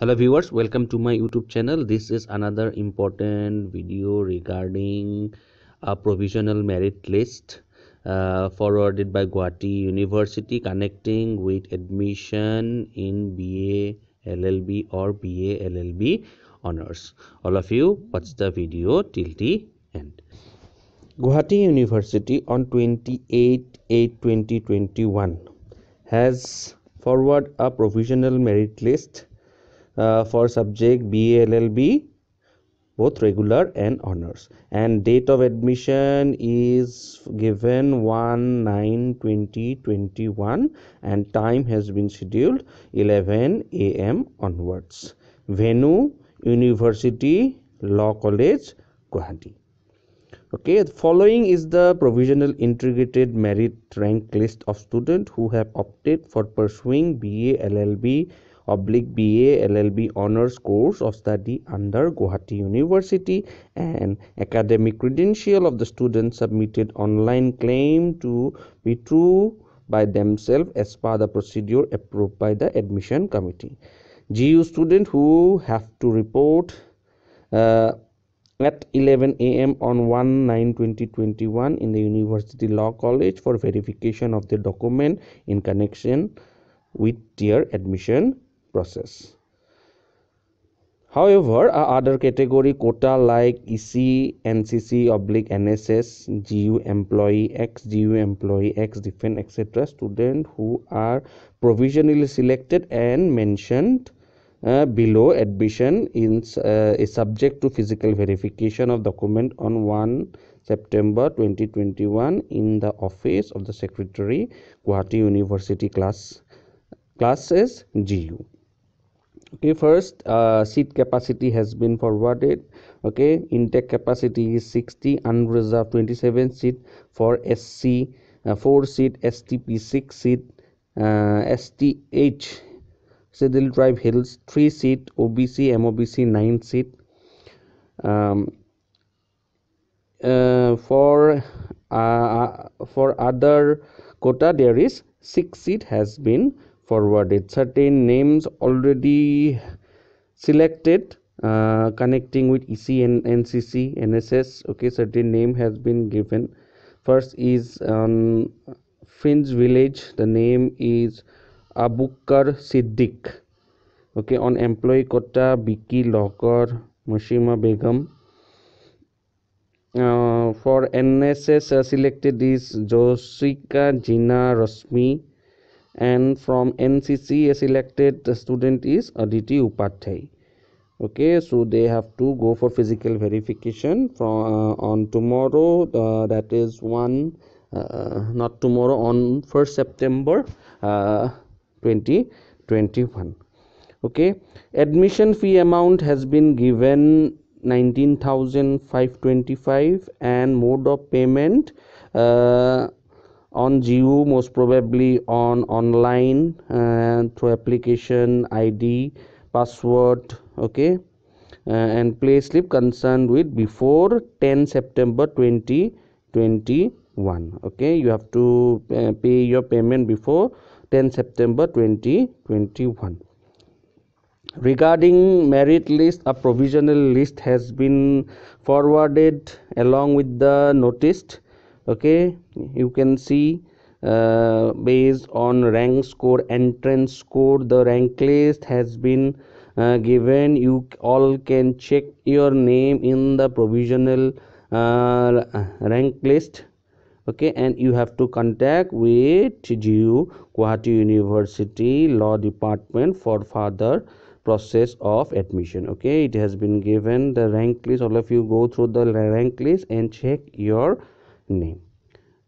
hello viewers welcome to my youtube channel this is another important video regarding a provisional merit list uh, forwarded by guwahati university connecting with admission in ba llb or ba llb honors all of you watch the video till the end guwahati university on 28 8 2021 has forwarded a provisional merit list uh, for subject BLLB both regular and honors and date of admission is given 1 9 20 21 and time has been scheduled 11 a.m onwards venue university law college guwahati okay the following is the provisional integrated merit rank list of students who have opted for pursuing ba llb oblique BA LLB honors course of study under Guwahati University and academic credential of the student submitted online claim to be true by themselves as per the procedure approved by the admission committee. GU students who have to report uh, at 11 a.m. on 1 9 2021 in the University Law College for verification of the document in connection with their admission process. However, uh, other category quota like EC, NCC, oblique NSS, GU employee X, GU employee X, defense, etc. Student who are provisionally selected and mentioned uh, below admission in uh, is subject to physical verification of document on 1 September 2021 in the office of the secretary, Guwahati University class classes GU. okay first uh, seat capacity has been forwarded okay intake capacity is 60 unreserved 27 seat for sc uh, 4 seat stp 6 seat uh, sth Sedil drive hills 3 seat obc mobc 9 seat um, uh, for uh, uh, for other quota there is 6 seat has been forwarded certain names already selected uh, connecting with EC and NCC NSS okay certain name has been given first is um, Finch village the name is Abukar Siddiq okay on employee quota Biki Lokar Mashima Begum uh, for NSS uh, selected is Josika Jina Rasmi and from ncc a selected student is aditi upadhyay okay so they have to go for physical verification from uh, on tomorrow uh, that is one uh, uh not tomorrow on 1st september uh, 2021 okay admission fee amount has been given 19525 and mode of payment uh, on GU most probably on online uh, through application ID password okay uh, and play slip concerned with before 10 September 2021 okay you have to uh, pay your payment before 10 September 2021 regarding merit list a provisional list has been forwarded along with the notice okay you can see uh, based on rank score entrance score the rank list has been uh, given you all can check your name in the provisional uh, uh, rank list okay and you have to contact with GU Guwahati University Law Department for further process of admission okay it has been given the rank list all of you go through the rank list and check your name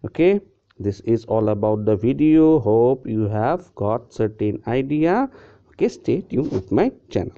okay this is all about the video hope you have got certain idea okay stay tuned with my channel